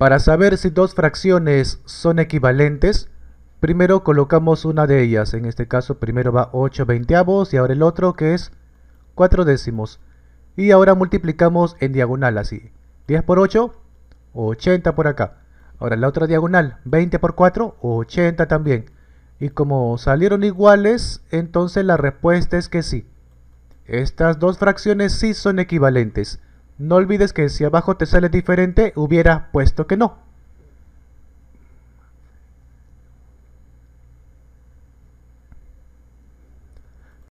Para saber si dos fracciones son equivalentes, primero colocamos una de ellas. En este caso primero va 8 veinteavos y ahora el otro que es 4 décimos. Y ahora multiplicamos en diagonal así. 10 por 8, 80 por acá. Ahora la otra diagonal, 20 por 4, 80 también. Y como salieron iguales, entonces la respuesta es que sí. Estas dos fracciones sí son equivalentes. No olvides que si abajo te sale diferente, hubiera puesto que no.